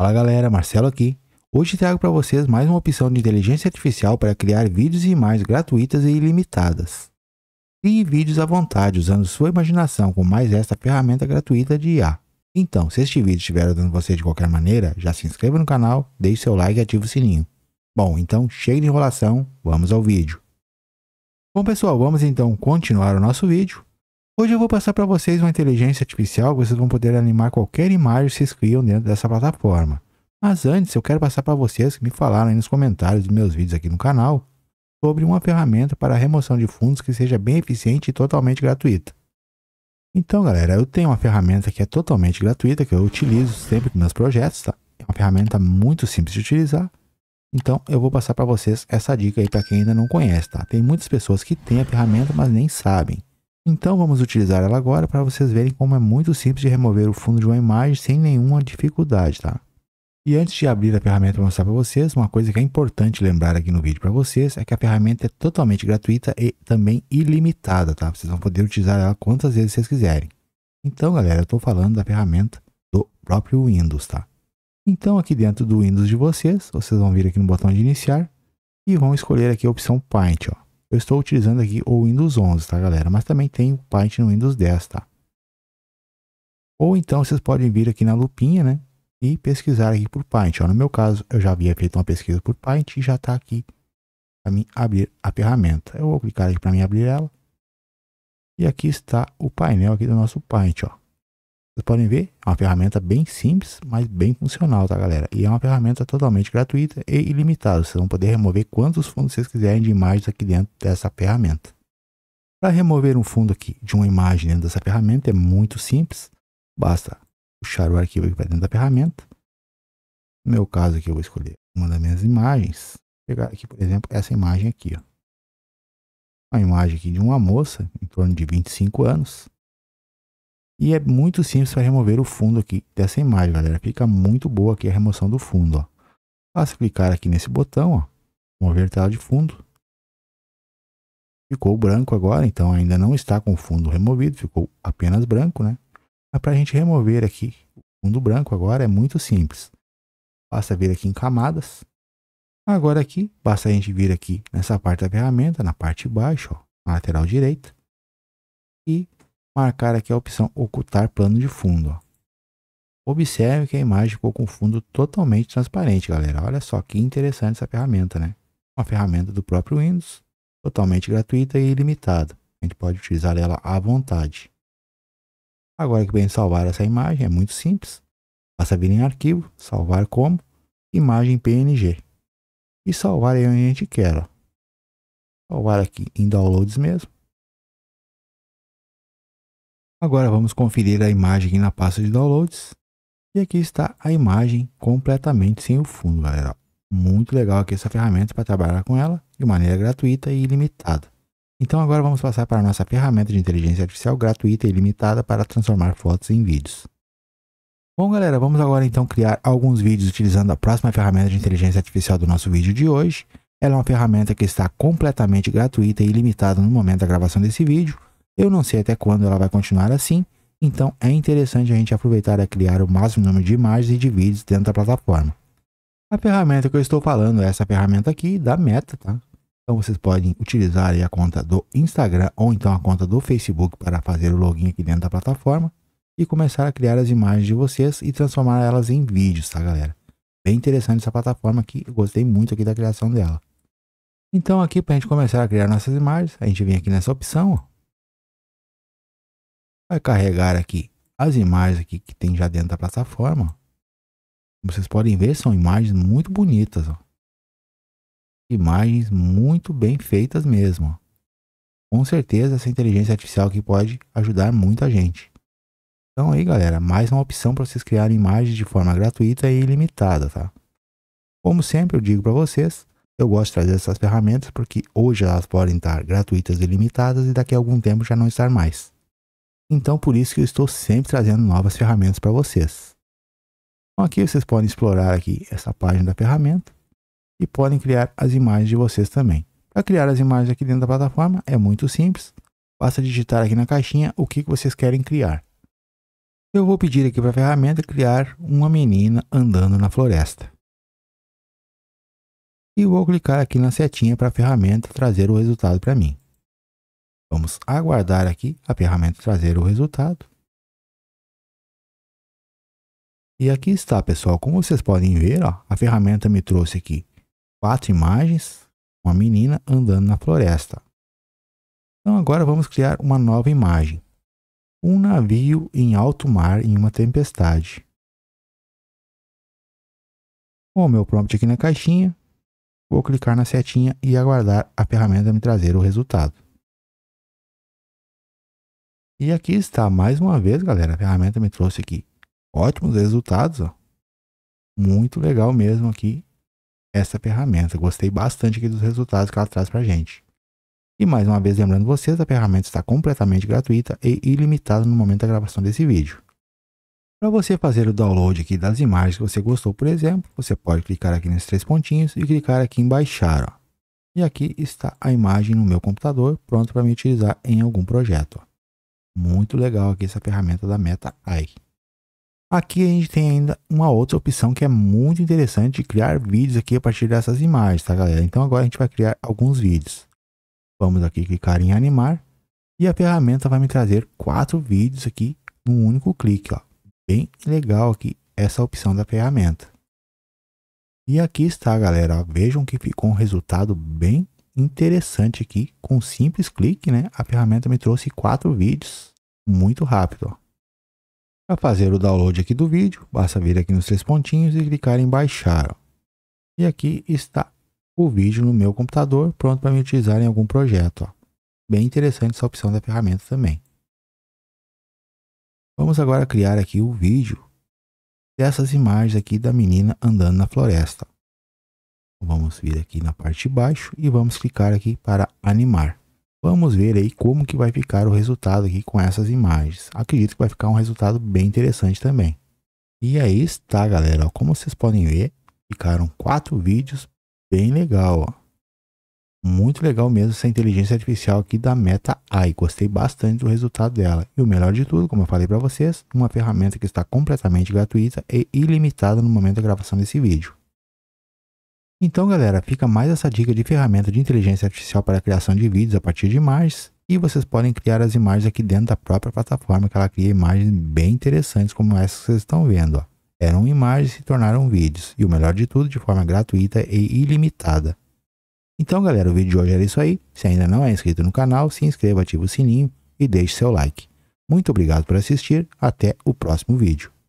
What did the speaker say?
Fala galera, Marcelo aqui. Hoje trago para vocês mais uma opção de inteligência artificial para criar vídeos e imagens gratuitas e ilimitadas. Crie vídeos à vontade usando sua imaginação com mais esta ferramenta gratuita de IA. Então, se este vídeo estiver ajudando você de qualquer maneira, já se inscreva no canal, deixe seu like e ative o sininho. Bom, então chega de enrolação, vamos ao vídeo. Bom pessoal, vamos então continuar o nosso vídeo. Hoje eu vou passar para vocês uma inteligência artificial que vocês vão poder animar qualquer imagem que vocês criam dentro dessa plataforma. Mas antes, eu quero passar para vocês que me falaram aí nos comentários dos meus vídeos aqui no canal sobre uma ferramenta para remoção de fundos que seja bem eficiente e totalmente gratuita. Então, galera, eu tenho uma ferramenta que é totalmente gratuita, que eu utilizo sempre nos meus projetos, tá? É uma ferramenta muito simples de utilizar. Então, eu vou passar para vocês essa dica aí para quem ainda não conhece, tá? Tem muitas pessoas que têm a ferramenta, mas nem sabem. Então vamos utilizar ela agora para vocês verem como é muito simples de remover o fundo de uma imagem sem nenhuma dificuldade, tá? E antes de abrir a ferramenta para mostrar para vocês, uma coisa que é importante lembrar aqui no vídeo para vocês é que a ferramenta é totalmente gratuita e também ilimitada, tá? Vocês vão poder utilizar ela quantas vezes vocês quiserem. Então, galera, eu estou falando da ferramenta do próprio Windows, tá? Então, aqui dentro do Windows de vocês, vocês vão vir aqui no botão de iniciar e vão escolher aqui a opção Paint, ó. Eu estou utilizando aqui o Windows 11, tá galera? Mas também tem o Paint no Windows 10, tá? Ou então vocês podem vir aqui na lupinha, né? E pesquisar aqui por Paint. Ó, no meu caso, eu já havia feito uma pesquisa por Paint e já está aqui para mim abrir a ferramenta. Eu vou clicar aqui para mim abrir ela. E aqui está o painel aqui do nosso Paint, ó. Vocês podem ver, é uma ferramenta bem simples, mas bem funcional, tá galera? E é uma ferramenta totalmente gratuita e ilimitada. Vocês vão poder remover quantos fundos vocês quiserem de imagens aqui dentro dessa ferramenta. Para remover um fundo aqui de uma imagem dentro dessa ferramenta é muito simples. Basta puxar o arquivo aqui para dentro da ferramenta. No meu caso aqui eu vou escolher uma das minhas imagens. Vou pegar aqui, por exemplo, essa imagem aqui. Ó. Uma imagem aqui de uma moça em torno de 25 anos. E é muito simples para remover o fundo aqui dessa imagem, galera. Fica muito boa aqui a remoção do fundo, ó. Basta clicar aqui nesse botão, ó. Mover tela de fundo. Ficou branco agora, então ainda não está com o fundo removido. Ficou apenas branco, né? Mas para a gente remover aqui o fundo branco agora é muito simples. Basta vir aqui em camadas. Agora aqui, basta a gente vir aqui nessa parte da ferramenta, na parte de baixo, ó, na lateral direita. E marcar aqui a opção ocultar plano de fundo. Observe que a imagem ficou com fundo totalmente transparente, galera. Olha só que interessante essa ferramenta, né? Uma ferramenta do próprio Windows, totalmente gratuita e ilimitada. A gente pode utilizar ela à vontade. Agora que vem salvar essa imagem, é muito simples. Basta vir em arquivo, salvar como, imagem PNG. E salvar aí onde a gente quer. Ó. Salvar aqui em downloads mesmo Agora vamos conferir a imagem na pasta de downloads. E aqui está a imagem completamente sem o fundo, galera. Muito legal aqui essa ferramenta para trabalhar com ela de maneira gratuita e ilimitada. Então agora vamos passar para a nossa ferramenta de inteligência artificial gratuita e ilimitada para transformar fotos em vídeos. Bom galera, vamos agora então criar alguns vídeos utilizando a próxima ferramenta de inteligência artificial do nosso vídeo de hoje. Ela é uma ferramenta que está completamente gratuita e ilimitada no momento da gravação desse vídeo. Eu não sei até quando ela vai continuar assim, então é interessante a gente aproveitar a criar o máximo número de imagens e de vídeos dentro da plataforma. A ferramenta que eu estou falando é essa ferramenta aqui da Meta, tá? Então vocês podem utilizar a conta do Instagram ou então a conta do Facebook para fazer o login aqui dentro da plataforma e começar a criar as imagens de vocês e transformar elas em vídeos, tá galera? Bem interessante essa plataforma aqui, eu gostei muito aqui da criação dela. Então aqui para a gente começar a criar nossas imagens, a gente vem aqui nessa opção, vai carregar aqui as imagens aqui que tem já dentro da plataforma. Como vocês podem ver, são imagens muito bonitas. Ó. Imagens muito bem feitas mesmo. Ó. Com certeza essa inteligência artificial aqui pode ajudar muita gente. Então aí galera, mais uma opção para vocês criarem imagens de forma gratuita e ilimitada, tá? Como sempre eu digo para vocês, eu gosto de trazer essas ferramentas porque hoje elas podem estar gratuitas e ilimitadas e daqui a algum tempo já não estar mais. Então por isso que eu estou sempre trazendo novas ferramentas para vocês. Então aqui vocês podem explorar aqui essa página da ferramenta e podem criar as imagens de vocês também. Para criar as imagens aqui dentro da plataforma é muito simples. Basta digitar aqui na caixinha o que vocês querem criar. Eu vou pedir aqui para a ferramenta criar uma menina andando na floresta. E vou clicar aqui na setinha para a ferramenta trazer o resultado para mim. Vamos aguardar aqui a ferramenta trazer o resultado. E aqui está, pessoal. Como vocês podem ver, ó, a ferramenta me trouxe aqui quatro imagens, uma menina andando na floresta. Então agora vamos criar uma nova imagem. Um navio em alto mar em uma tempestade. Com o meu prompt aqui na caixinha, vou clicar na setinha e aguardar a ferramenta me trazer o resultado. E aqui está, mais uma vez, galera, a ferramenta me trouxe aqui ótimos resultados, ó. Muito legal mesmo aqui essa ferramenta. Gostei bastante aqui dos resultados que ela traz a gente. E mais uma vez lembrando vocês, a ferramenta está completamente gratuita e ilimitada no momento da gravação desse vídeo. Para você fazer o download aqui das imagens que você gostou, por exemplo, você pode clicar aqui nesses três pontinhos e clicar aqui em baixar. Ó. E aqui está a imagem no meu computador, pronto para me utilizar em algum projeto. Ó. Muito legal aqui essa ferramenta da Meta AI. Aqui a gente tem ainda uma outra opção que é muito interessante de criar vídeos aqui a partir dessas imagens, tá galera? Então agora a gente vai criar alguns vídeos. Vamos aqui clicar em animar e a ferramenta vai me trazer quatro vídeos aqui num único clique, ó. Bem legal aqui essa opção da ferramenta. E aqui está, galera. Vejam que ficou um resultado bem interessante aqui. Com um simples clique, né? A ferramenta me trouxe quatro vídeos muito rápido. Para fazer o download aqui do vídeo, basta vir aqui nos três pontinhos e clicar em baixar. E aqui está o vídeo no meu computador, pronto para me utilizar em algum projeto. Ó. Bem interessante essa opção da ferramenta também. Vamos agora criar aqui o vídeo dessas imagens aqui da menina andando na floresta. Vamos vir aqui na parte de baixo e vamos clicar aqui para animar. Vamos ver aí como que vai ficar o resultado aqui com essas imagens. Acredito que vai ficar um resultado bem interessante também. E aí é está, galera. como vocês podem ver, ficaram quatro vídeos bem legal. Muito legal mesmo essa inteligência artificial aqui da Meta AI. Gostei bastante do resultado dela. E o melhor de tudo, como eu falei para vocês, uma ferramenta que está completamente gratuita e ilimitada no momento da gravação desse vídeo. Então, galera, fica mais essa dica de ferramenta de inteligência artificial para a criação de vídeos a partir de imagens. E vocês podem criar as imagens aqui dentro da própria plataforma, que ela cria imagens bem interessantes como essas que vocês estão vendo. Ó. Eram imagens e se tornaram vídeos. E o melhor de tudo, de forma gratuita e ilimitada. Então, galera, o vídeo de hoje era isso aí. Se ainda não é inscrito no canal, se inscreva, ative o sininho e deixe seu like. Muito obrigado por assistir. Até o próximo vídeo.